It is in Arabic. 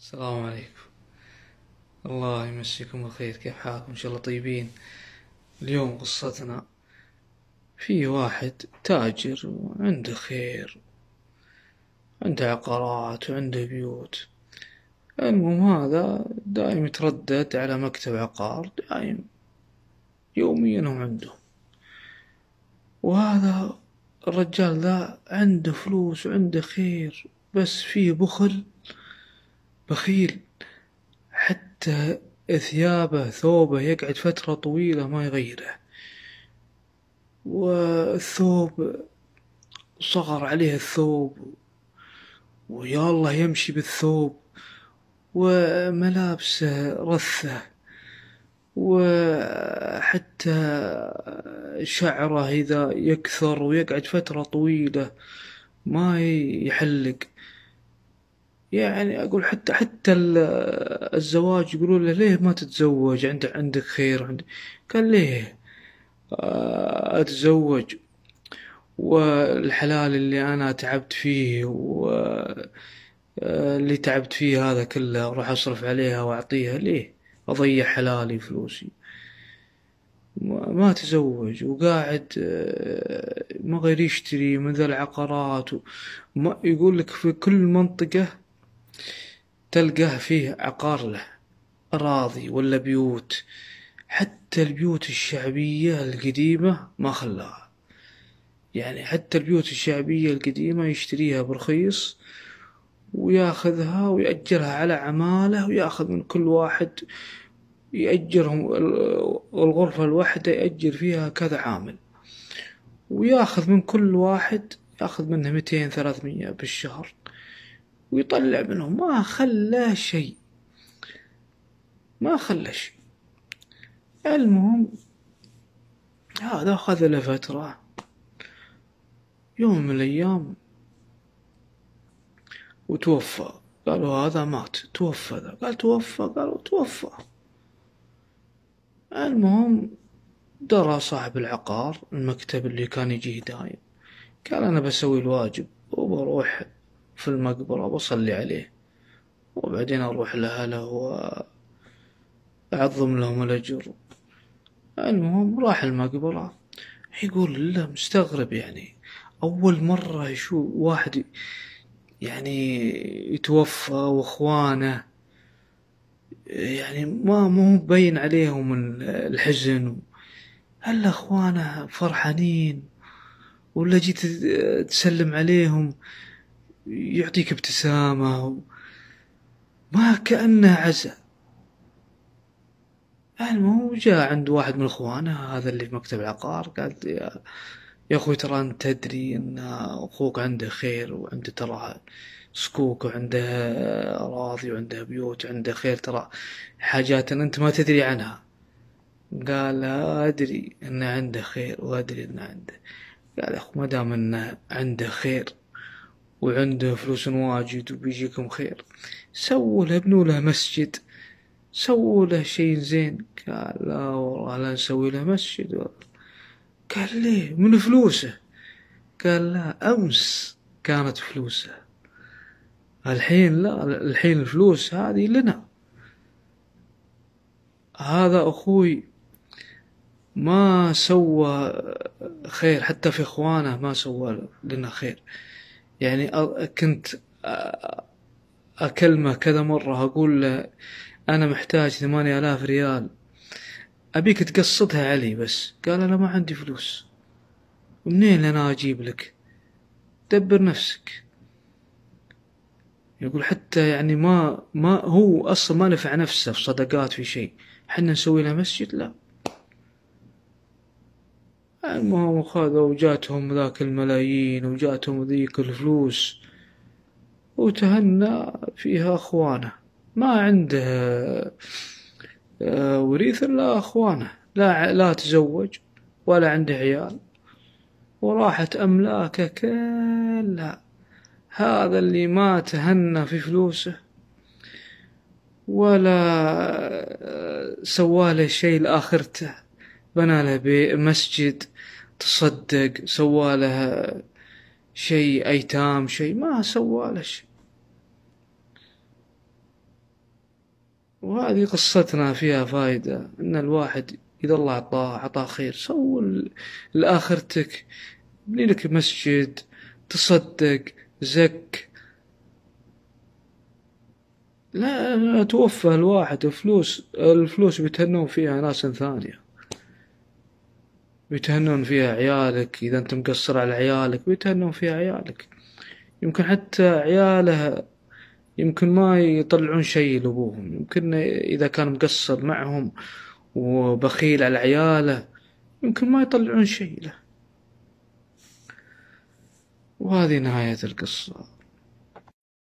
السلام عليكم الله يمسيكم بالخير كيف حالكم ان شاء الله طيبين اليوم قصتنا في واحد تاجر وعنده خير عنده عقارات وعنده بيوت المهم هذا دايم يتردد على مكتب عقار دايم يوميا هم عنده وهذا الرجال ذا عنده فلوس وعنده خير بس فيه بخل بخيل حتى ثيابه ثوبه يقعد فترة طويلة ما يغيره والثوب صغر عليه الثوب ويا الله يمشي بالثوب وملابسه رثة وحتى شعره إذا يكثر ويقعد فترة طويلة ما يحلق يعني اقول حتى حتى الزواج يقولوا له ليه ما تتزوج عندك عندك خير عندك قال ليه آه، اتزوج والحلال اللي انا تعبت فيه و آه، اللي تعبت فيه هذا كله اروح اصرف عليها واعطيها ليه اضيع حلالي فلوسي ما تزوج وقاعد آه، ما غير يشتري من ذا العقارات وما يقول لك في كل منطقة تلقاه فيه عقار له أراضي ولا بيوت حتى البيوت الشعبية القديمة ما خلاها يعني حتى البيوت الشعبية القديمة يشتريها برخيص وياخذها ويأجرها على عماله وياخذ من كل واحد يأجرهم الغرفة الواحدة يأجر فيها كذا عامل وياخذ من كل واحد ياخذ منه ميتين 300 بالشهر ويطلع منه ما خلى شيء ما خلى شيء المهم هذا أخذ له فترة يوم من الأيام وتوفى قالوا هذا مات توفى ذا قال توفى قالوا توفى المهم درى صاحب العقار المكتب اللي كان يجيه دايم قال أنا بسوي الواجب وبروح في المقبرة وأصلي عليه وبعدين أروح لأهله وأعظم لهم الأجر المهم راح المقبرة يقول له مستغرب يعني أول مرة يشوف واحد يعني يتوفى وإخوانه يعني ما مو مبين عليهم الحزن هل إخوانه فرحانين ولا جيت تسلم عليهم يعطيك ابتسامة و... ما كأنه عزاء المهم جاء عند واحد من اخوانه هذا اللي في مكتب العقار قال يا, يا اخوي ترى انت تدري ان اخوك عنده خير وعنده ترى سكوك وعنده اراضي وعنده بيوت وعنده خير ترى حاجات إن انت ما تدري عنها قال ادري انه عنده خير وادري انه عنده قال اخو ما دام انه عنده خير وعنده فلوس واجد وبيجيكم خير سووا له ابنوا له مسجد سووا له شيء زين قال لا والله لا نسوي له مسجد والله قال ليه من فلوسه قال لا أمس كانت فلوسه الحين لا الحين الفلوس هذه لنا هذا أخوي ما سوى خير حتى في إخوانه ما سوى لنا خير يعني كنت أكلمه كذا مرة أقول له أنا محتاج ثمانية آلاف ريال أبيك تقصدها علي بس قال أنا ما عندي فلوس منين أنا أجيب لك دبر نفسك يقول حتى يعني ما ما هو أصلا ما نفع نفسه في صدقات في شيء حنا نسوي له مسجد لا المهم خذوا وجاتهم ذاك الملايين وجاتهم ذيك الفلوس وتهنى فيها أخوانه ما عنده آه، وريث إلا أخوانه لا لا تزوج ولا عنده عيال وراحت أملاكه كلها هذا اللي ما تهنى في فلوسه ولا آه، سواله شيء لآخرته بنى له مسجد تصدق سوى له شيء ايتام شيء ما سوى له شيء وهذه قصتنا فيها فايدة ان الواحد اذا الله اعطاه اعطاه خير سو لاخرتك بني لك مسجد تصدق زك لا توفى الواحد فلوس الفلوس بيتهنون فيها ناس ثانيه ويتهنون فيها عيالك إذا أنت مقصر على عيالك ويتهنون فيها عيالك يمكن حتى عياله يمكن ما يطلعون شيء لأبوهم يمكن إذا كان مقصر معهم وبخيل على عياله يمكن ما يطلعون شيء له وهذه نهاية القصة